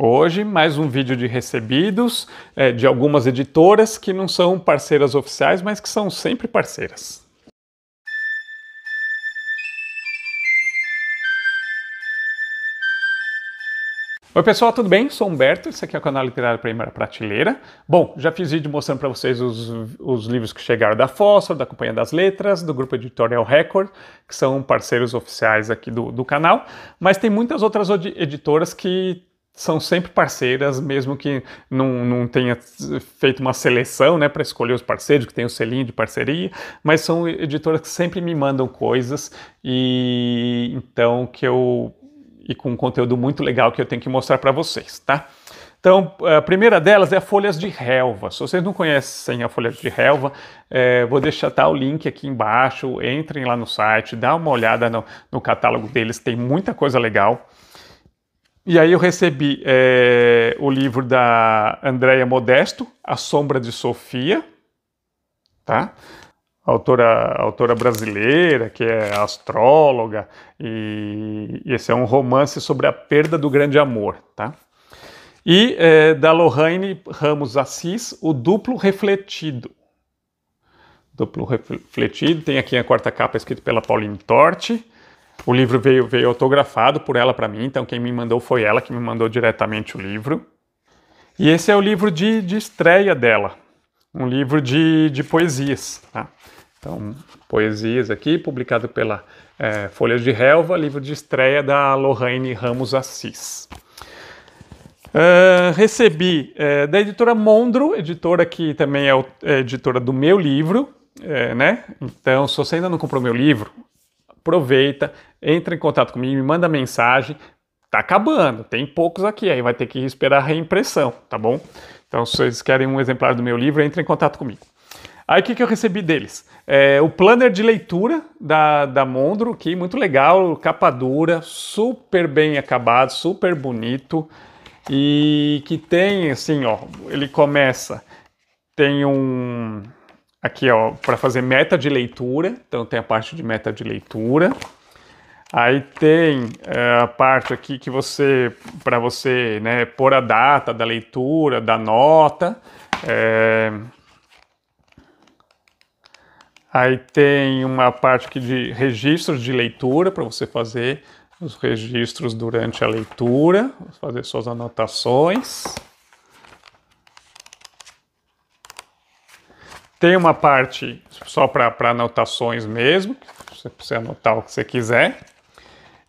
Hoje, mais um vídeo de recebidos é, de algumas editoras que não são parceiras oficiais, mas que são sempre parceiras. Oi pessoal, tudo bem? Sou Humberto, esse aqui é o canal Literário Primeira Prateleira. Bom, já fiz vídeo mostrando para vocês os, os, livros que chegaram da Fósforo, da Companhia das Letras, do Grupo Editorial Record, que são parceiros oficiais aqui do, do canal, mas tem muitas outras editoras que são sempre parceiras, mesmo que não, não tenha feito uma seleção né, para escolher os parceiros, que tem o selinho de parceria, mas são editoras que sempre me mandam coisas e então que eu. e com um conteúdo muito legal que eu tenho que mostrar para vocês, tá? Então, a primeira delas é a Folhas de Relva. Se vocês não conhecem a Folha de Relva, é, vou deixar tá, o link aqui embaixo. Entrem lá no site, dá uma olhada no, no catálogo deles, tem muita coisa legal. E aí eu recebi é, o livro da Andréia Modesto, A Sombra de Sofia, tá? Autora, autora brasileira, que é astróloga, e, e esse é um romance sobre a perda do grande amor, tá? E é, da Lorraine Ramos Assis, O Duplo Refletido. Duplo Refletido, tem aqui a quarta capa escrita pela Pauline Torte. O livro veio, veio autografado por ela para mim, então quem me mandou foi ela que me mandou diretamente o livro. E esse é o livro de, de estreia dela, um livro de, de poesias. Tá? Então, poesias aqui, publicado pela é, Folhas de Relva, livro de estreia da Lorraine Ramos Assis. Uh, recebi eh, da editora Mondro, editora que também é, o, é editora do meu livro, né? Então, se você ainda não comprou meu livro, aproveita, entra em contato comigo, me manda mensagem. Tá acabando, tem poucos aqui, aí vai ter que esperar a reimpressão, tá bom? Então, se vocês querem um exemplar do meu livro, entre em contato comigo. Aí o que, que eu recebi deles? É, o planner de leitura da, da Mondro, que muito legal, capa dura, super bem acabado, super bonito. E que tem assim, ó, ele começa, tem um, aqui ó, para fazer meta de leitura, então tem a parte de meta de leitura. Aí tem é, a parte aqui que você, para você, né, pôr a data da leitura, da nota. É... Aí tem uma parte aqui de registros de leitura para você fazer os registros durante a leitura, fazer suas anotações. Tem uma parte só para anotações mesmo, você precisa anotar o que você quiser.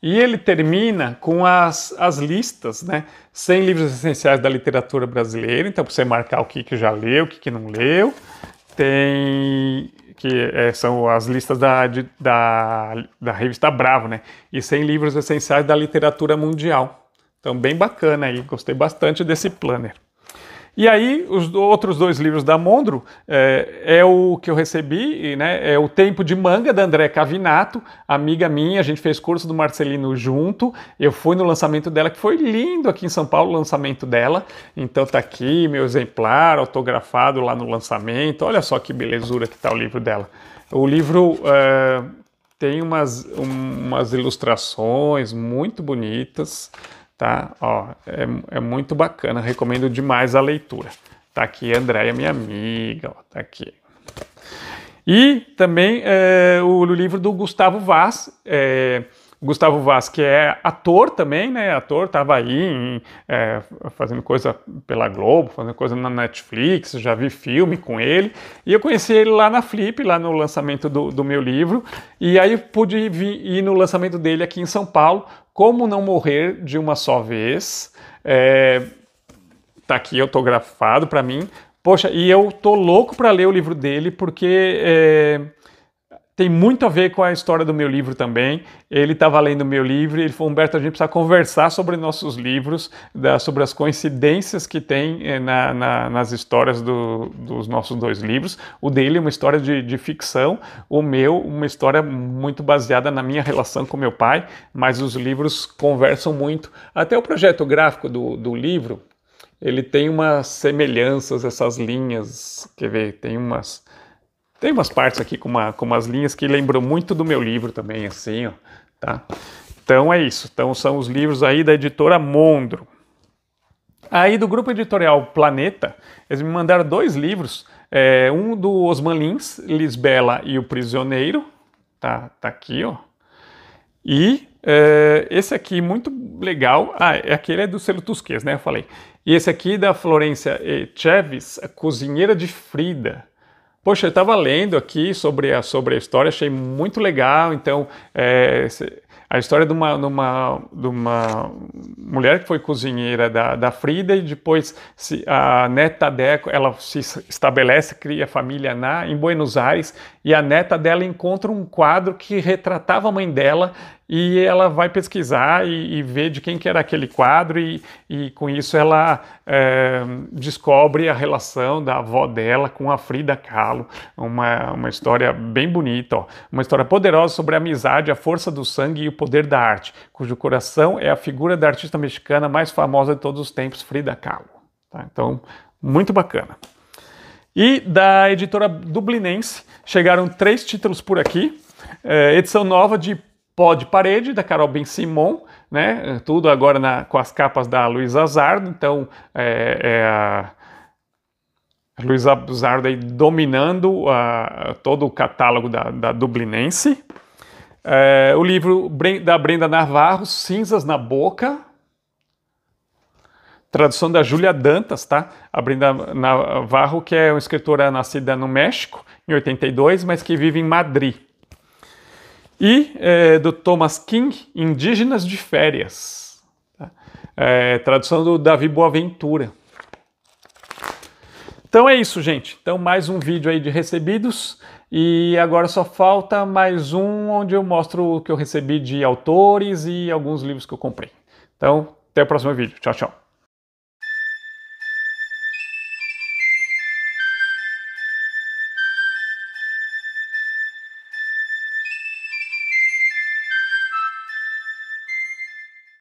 E ele termina com as, as listas, né? 100 livros essenciais da literatura brasileira. Então, para você marcar o que, que já leu, o que, que não leu. Tem que é, são as listas da, de, da, da revista Bravo, né? E 100 livros essenciais da literatura mundial. Então, bem bacana aí. Gostei bastante desse planner. E aí, os outros dois livros da Mondro é, é o que eu recebi, né? É o Tempo de Manga, da André Cavinato, amiga minha, a gente fez curso do Marcelino junto. Eu fui no lançamento dela, que foi lindo aqui em São Paulo o lançamento dela. Então tá aqui meu exemplar, autografado lá no lançamento. Olha só que belezura que tá o livro dela. O livro é, tem umas, um, umas ilustrações muito bonitas tá? Ó, é, é muito bacana, recomendo demais a leitura. Tá aqui a Andréia, minha amiga, ó, tá aqui. E também é, o livro do Gustavo Vaz, é, Gustavo Vaz, que é ator também, né? Ator, estava aí em, é, fazendo coisa pela Globo, fazendo coisa na Netflix, já vi filme com ele. E eu conheci ele lá na Flip, lá no lançamento do, do meu livro. E aí pude vir, ir no lançamento dele aqui em São Paulo, Como Não Morrer de Uma Só Vez. É, tá aqui autografado para mim. Poxa, e eu tô louco para ler o livro dele, porque... É, tem muito a ver com a história do meu livro também. Ele estava tá lendo meu livro e ele falou: Humberto, a gente precisa conversar sobre nossos livros, da, sobre as coincidências que tem eh, na, na, nas histórias do, dos nossos dois livros. O dele é uma história de, de, ficção, o meu, uma história muito baseada na minha relação com meu pai, mas os livros conversam muito. Até o projeto gráfico do, do livro. Ele tem umas semelhanças, essas linhas, quer ver, tem umas, tem umas partes aqui com, uma, com umas linhas que lembram muito do meu livro também, assim, ó, tá? Então é isso. Então são os livros aí da editora Mondro. Aí do grupo editorial Planeta, eles me mandaram dois livros. É, um do Osman Lins, Lisbela e o Prisioneiro. Tá, tá aqui, ó. E é, esse aqui, muito legal. Ah, é aquele é do selo Tusquês, né? Eu falei. E esse aqui da Florência Chaves, A Cozinheira de Frida. Poxa, eu estava lendo aqui sobre a, sobre a história, achei muito legal, então é, a história de uma, de uma, de uma mulher que foi cozinheira da, da Frida e depois se, a neta dela ela se estabelece, cria família na, em Buenos Aires e a neta dela encontra um quadro que retratava a mãe dela e ela vai pesquisar e, e ver de quem que era aquele quadro e, e com isso ela é, descobre a relação da avó dela com a Frida Kahlo, uma, uma história bem bonita, ó. uma história poderosa sobre a amizade, a força do sangue o Poder da Arte, cujo coração é a figura da artista mexicana mais famosa de todos os tempos, Frida Kahlo. Tá? Então, muito bacana. E da editora dublinense chegaram três títulos por aqui. É, edição nova de Pó de Parede, da Carol Ben Simon, né? É, tudo agora na, com as capas da Luiz Azardo, então é, é a Luiz Azardo aí dominando todo o catálogo da, da Dublinense. É, o livro da Brenda Navarro, Cinzas na Boca. Tradução da Júlia Dantas, tá? A Brenda Navarro, que é uma escritora nascida no México, em 82, mas que vive em Madrid. E é, do Thomas King, Indígenas de Férias. Tá? É, tradução do Davi Boaventura. Então é isso, gente. Então, mais um vídeo aí de recebidos. E agora só falta mais um onde eu mostro o que eu recebi de autores e alguns livros que eu comprei. Então, até o próximo vídeo. Tchau, tchau.